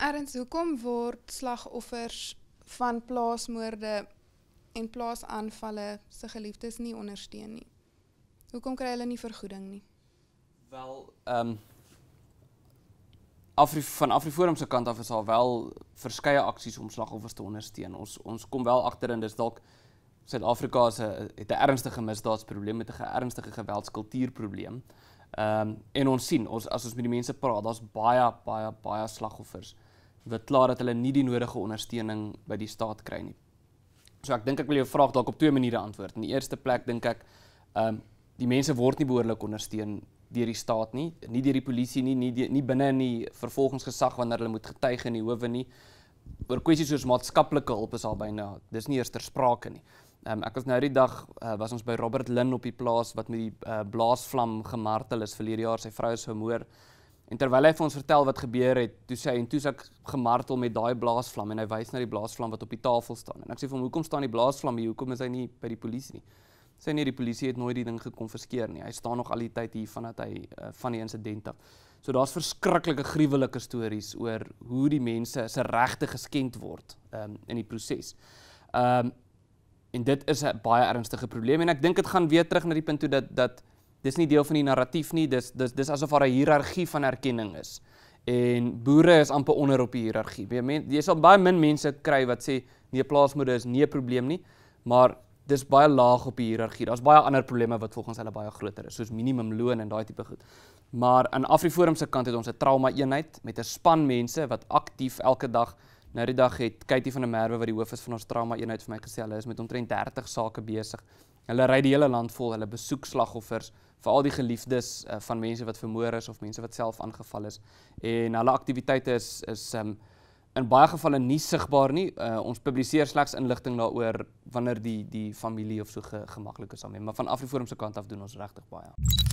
Ernst, hoekom word slagoffers van plaasmoorde en plaasaanvalle se geliefdes nie ondersteun nie? Hoekom kry hulle nie vergoeding nie? Wel, ehm um, Afri van Afriforum se kant af is al wel verskeie aksies om slagoffers te ondersteun. Ons ons kom wel agter en dis dalk Suid-Afrika se het 'n ernstige misdaadsprobleem met 'n ernstige geweldskultuurprobleem. Ehm um, en ons sien ons as ons met die mense praat, daar's baie baie baie slagoffers. Ehm wat klaar dat hulle nie die nodige ondersteuning by die staat kry nie. So ek dink ek wil jou vraag dalk op twee maniere antwoord. In die eerste plek dink ek ehm um, die mense word nie behoorlik ondersteun deur die staat nie, nie deur die polisie nie, nie die, nie binne in die vervolgingsgesag wanneer hulle moet getuig in die howe nie. Oor kwessies soos maatskaplike hulp is al byna dis nie eers ter sprake nie. Ehm um, ek was nou die dag uh, was ons by Robert Lynn op die plaas wat met die uh, blaasvlam gemartel is verlede jaar sy vrou is vermoor. En terwyl hy vir ons vertel wat gebeur het, toe sê hy en toe sê ek gemartel met daai blaasvlam en hy wys na die blaasvlam wat op die tafel staan. En ek sê vir hom, "Hoekom staan die blaasvlam hier? Hoekom is hy nie by die polisie nie?" Sê nee, die polisie het nooit die ding gekonfiskeer nie. Hy staan nog al die tyd hier vandat hy uh, van die insident af. So daar's verskriklike gruwelike stories oor hoe die mense se regte geskend word um, in die proses. Ehm um, en dit is 'n baie ernstige probleem en ek dink dit gaan weer terug na die punt toe dat dat dis nie deel van die narratief nie. Dis dis dis asof daar 'n hiërargie van erkenning is. En boere is amper onder op die hiërargie. Jy men jy sal baie min mense kry wat sê nee, plaasmoeder is nie 'n probleem nie, maar dis baie laag op die hiërargie. Daar's baie ander probleme wat volgens hulle baie groter is, soos minimumloon en daai tipe goed. Maar aan Afriforum se kant het ons 'n trauma eenheid met 'n span mense wat aktief elke dag nou die dag het Katie van der Merwe wat die hoof is van ons trauma eenheid vir my gesê hulle is met omtrent 30 sake besig. Hulle ry die hele land vol, hulle besoek slagoffers, vir al die geliefdes uh, van mense wat vermoor is of mense wat self aangeval is en hulle aktiwiteite is is um, in baie gevalle nie sigbaar nie. Uh, ons publiseer slegs inligting daaroor wanneer die die familie of so ge, gemaklik is daarmee, maar van Afriforum se kant af doen ons regtig baie. Ja.